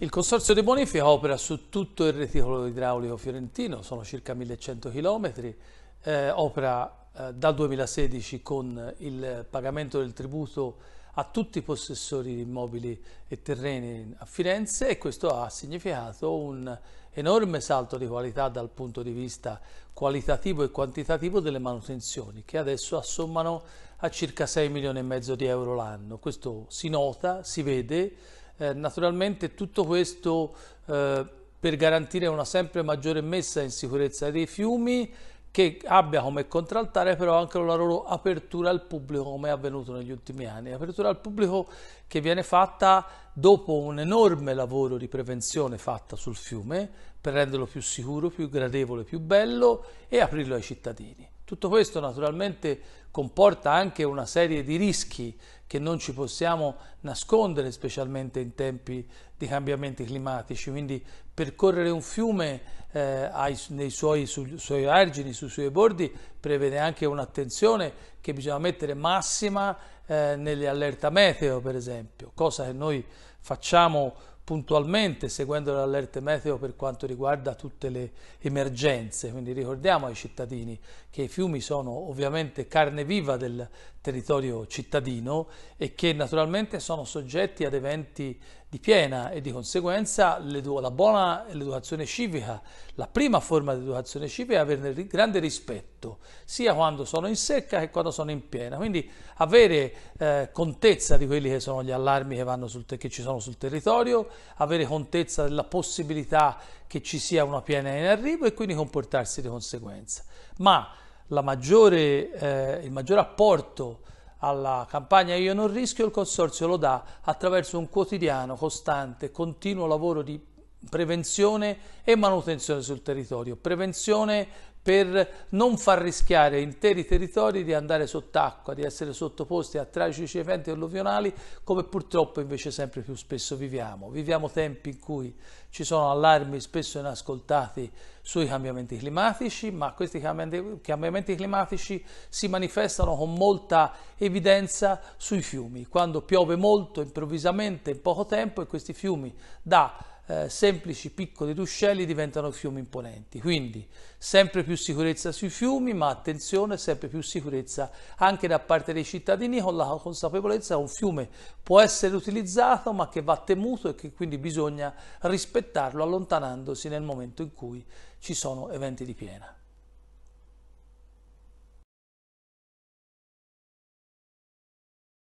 Il Consorzio di Bonifica opera su tutto il reticolo idraulico fiorentino, sono circa 1100 km, eh, opera eh, dal 2016 con il pagamento del tributo a tutti i possessori di immobili e terreni a Firenze e questo ha significato un enorme salto di qualità dal punto di vista qualitativo e quantitativo delle manutenzioni che adesso assommano a circa 6 milioni e mezzo di euro l'anno. Questo si nota, si vede, eh, naturalmente tutto questo eh, per garantire una sempre maggiore messa in sicurezza dei fiumi che abbia come contraltare però anche la loro apertura al pubblico come è avvenuto negli ultimi anni. Apertura al pubblico che viene fatta dopo un enorme lavoro di prevenzione fatta sul fiume per renderlo più sicuro, più gradevole, più bello e aprirlo ai cittadini. Tutto questo naturalmente comporta anche una serie di rischi che non ci possiamo nascondere, specialmente in tempi di cambiamenti climatici. Quindi percorrere un fiume eh, ai, nei suoi, sui suoi argini, sui suoi bordi, prevede anche un'attenzione che bisogna mettere massima eh, nelle allerta meteo, per esempio, cosa che noi facciamo puntualmente seguendo le allerte meteo per quanto riguarda tutte le emergenze. Quindi ricordiamo ai cittadini che i fiumi sono ovviamente carne viva del territorio cittadino e che naturalmente sono soggetti ad eventi di piena e di conseguenza la buona educazione civica, la prima forma di educazione civica è averne grande rispetto, sia quando sono in secca che quando sono in piena, quindi avere eh, contezza di quelli che sono gli allarmi che, sul, che ci sono sul territorio, avere contezza della possibilità che ci sia una piena in arrivo e quindi comportarsi di conseguenza. Ma maggiore, eh, il maggior apporto alla campagna Io non rischio, il Consorzio lo dà attraverso un quotidiano, costante, continuo lavoro di prevenzione e manutenzione sul territorio. Prevenzione per non far rischiare interi territori di andare sott'acqua, di essere sottoposti a tragici eventi alluvionali come purtroppo invece sempre più spesso viviamo. Viviamo tempi in cui ci sono allarmi spesso inascoltati sui cambiamenti climatici, ma questi cambiamenti climatici si manifestano con molta evidenza sui fiumi. Quando piove molto improvvisamente in poco tempo e questi fiumi da eh, semplici piccoli ruscelli diventano fiumi imponenti. Quindi sempre più sicurezza sui fiumi, ma attenzione, sempre più sicurezza anche da parte dei cittadini con la consapevolezza che un fiume può essere utilizzato ma che va temuto e che quindi bisogna rispettarlo allontanandosi nel momento in cui ci sono eventi di piena.